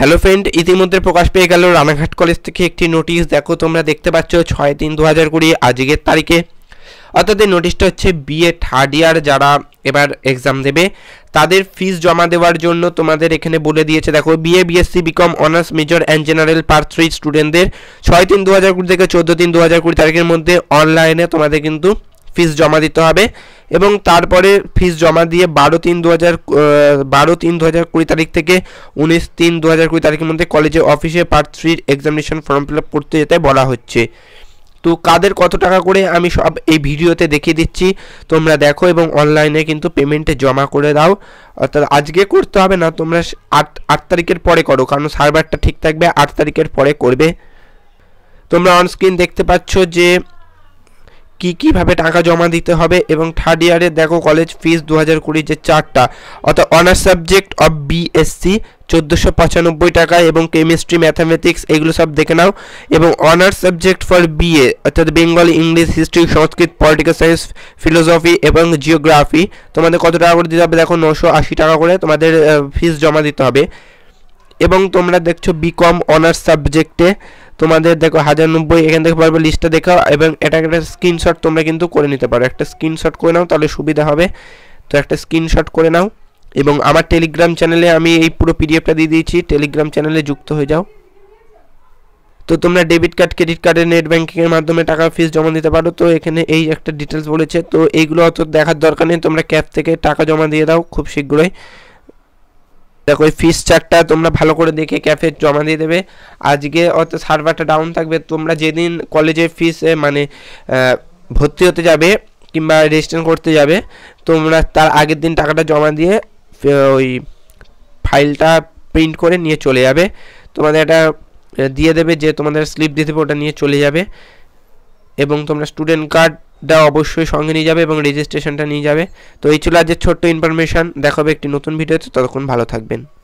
hello friend ইতিমধ্যে প্রকাশ পেয়ে গেল রানাঘাট কলেজ থেকে একটি নোটিশ দেখো তোমরা দেখতে পাচ্ছ ছয় তিন দু হাজার কুড়ি আজকের তারিখে অর্থাৎ এই নোটিশটা হচ্ছে বিএ থার্ড ইয়ার যারা এবার এক্সাম দেবে তাদের ফিস জমা দেওয়ার জন্য তোমাদের এখানে বলে দিয়েছে দেখো BA BSc BCom honours major and general part three স্টুডেন্টদের ছয় তিন দু হাজার কুড়ি থেকে চোদ্দ তিন দু হাজার কুড়ি তারিখের মধ্যে অনলাইনে তোমাদের কিন্তু ফিস জমা দিতে হবে এবং তারপরে ফিস জমা দিয়ে বারো তিন দু হাজার বারো তিন দু হাজার কুড়ি তারিখ থেকে উনিশ তিন দু হাজার কুড়ি তারিখের মধ্যে কলেজে অফিসে পার্ট থ্রির এক্সামিনেশন ফর্ম ফিল আপ করতে যেতে বলা হচ্ছে তো কাদের কত টাকা করে আমি সব এই ভিডিওতে দেখিয়ে দিচ্ছি তোমরা দেখো এবং অনলাইনে কিন্তু পেমেন্টে জমা করে দাও অর্থাৎ আজকে করতে হবে না তোমরা আট আট তারিখের পরে করো কারণ সার্ভারটা ঠিক থাকবে আট তারিখের পরে করবে তোমরা অনস্ক্রিন দেখতে পাচ্ছ যে কী কীভাবে টাকা জমা দিতে হবে এবং থার্ড ইয়ারে দেখো কলেজ ফিস দু হাজার কুড়ির যে চারটা অর্থাৎ অনার্স সাবজেক্ট অফ বিএসসি চোদ্দোশো পঁচানব্বই টাকা এবং কেমিস্ট্রি ম্যাথামেটিক্স এগুলো সব দেখে নাও এবং অনার্স সাবজেক্ট ফর বিএ অর্থাৎ Bengal English history Sanskrit political science philosophy এবং জিওগ্রাফি তোমাদের কত টাকা করে দিতে হবে দেখো নশো আশি টাকা করে তোমাদের ফিস জমা দিতে হবে এবং তোমরা দেখছো বিকম অনার্স সাবজেক্টে তোমাদের দেখো হাজার নব্বই এখান থেকে পারবে লিস্টটা দেখাও এবং এটা একটা স্ক্রিনশট তোমরা কিন্তু করে নিতে পারো একটা স্ক্রিনশট করে নাও তাহলে সুবিধা হবে তো একটা স্ক্রিনশট করে নাও এবং আমার টেলিগ্রাম চ্যানেলে আমি এই পুরো পিডিএফটা দিয়ে দিয়েছি টেলিগ্রাম চ্যানেলে যুক্ত হয়ে যাও তো তোমরা ডেবিট কার্ড ক্রেডিট কার্ডে নেট ব্যাঙ্কিংয়ের মাধ্যমে টাকা ফিস জমা দিতে পারো তো এখানে এই একটা ডিটেলস বলেছে তো এইগুলো অত দেখার দরকার নেই তোমরা ক্যাব থেকে টাকা জমা দিয়ে দাও খুব শীঘ্রই দেখো ওই ফিস চার্টটা তোমরা ভালো করে দেখে ক্যাফে জমা দিয়ে দেবে আজকে অত সার্ভারটা ডাউন থাকবে তোমরা যেদিন কলেজে ফিস মানে ভর্তি হতে যাবে কিংবা রেজিস্ট্রেশন করতে যাবে তোমরা তার আগের দিন টাকাটা জমা দিয়ে ওই ফাইলটা প্রিন্ট করে নিয়ে চলে যাবে তোমাদের এটা দিয়ে দেবে যে তোমাদের স্লিপ দিয়ে দেবে ওটা নিয়ে চলে যাবে এবং তোমরা স্টুডেন্ট কার্ড দা অবশ্যই সঙ্গে নিয়ে যাবে এবং রেজিস্ট্রেশনটা নিয়ে যাবে তো এই ছিল আজকের ছোট্ট ইনফরমেশান দেখাবে একটি নতুন ভিডিওতে ততক্ষণ ভালো থাকবেন